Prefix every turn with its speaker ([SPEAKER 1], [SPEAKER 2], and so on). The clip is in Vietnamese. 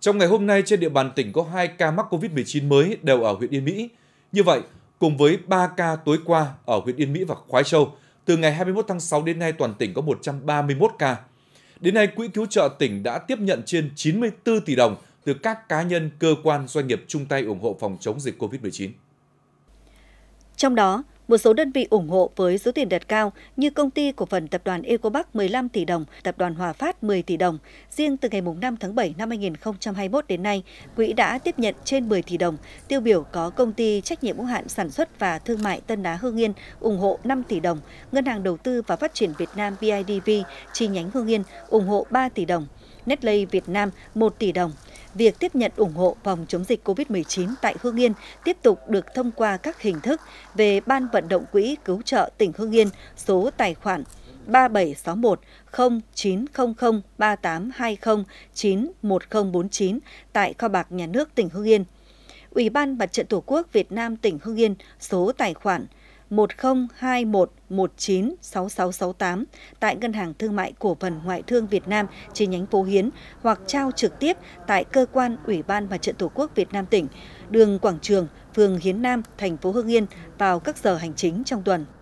[SPEAKER 1] Trong ngày hôm nay trên địa bàn tỉnh có 2 ca mắc COVID-19 mới đều ở huyện Yên Mỹ. Như vậy, cùng với 3 ca tối qua ở huyện Yên Mỹ và Khoái Châu, từ ngày 21 tháng 6 đến nay toàn tỉnh có 131 ca. Đến nay, Quỹ cứu trợ tỉnh đã tiếp nhận trên 94 tỷ đồng từ các cá nhân, cơ quan, doanh nghiệp chung tay ủng hộ phòng chống dịch COVID-19.
[SPEAKER 2] Trong đó, một số đơn vị ủng hộ với số tiền đặt cao như công ty cổ phần tập đoàn Ecopark 15 tỷ đồng, tập đoàn Hòa Phát 10 tỷ đồng. Riêng từ ngày 5 tháng 7 năm 2021 đến nay, quỹ đã tiếp nhận trên 10 tỷ đồng. Tiêu biểu có công ty trách nhiệm hữu hạn sản xuất và thương mại Tân Đá Hương Yên ủng hộ 5 tỷ đồng, Ngân hàng Đầu tư và Phát triển Việt Nam BIDV chi nhánh Hương Yên ủng hộ 3 tỷ đồng, Nestle Việt Nam 1 tỷ đồng việc tiếp nhận ủng hộ phòng chống dịch COVID-19 tại Hương Yên tiếp tục được thông qua các hình thức về Ban vận động quỹ cứu trợ tỉnh Hương Yên, số tài khoản 3761 0900 3820 91049 tại kho bạc nhà nước tỉnh Hương Yên. Ủy ban Mặt trận Tổ quốc Việt Nam tỉnh hương Yên, số tài khoản 0900 1021196668 tại Ngân hàng Thương mại Cổ phần Ngoại thương Việt Nam chi nhánh Phố Hiến hoặc trao trực tiếp tại cơ quan Ủy ban Mặt trận Tổ quốc Việt Nam tỉnh, đường Quảng Trường, phường Hiến Nam, thành phố Hưng Yên vào các giờ hành chính trong tuần.